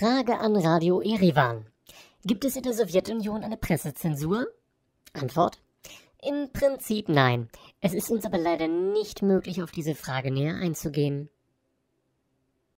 Frage an Radio Erivan. Gibt es in der Sowjetunion eine Pressezensur? Antwort. Im Prinzip nein. Es ist uns aber leider nicht möglich, auf diese Frage näher einzugehen.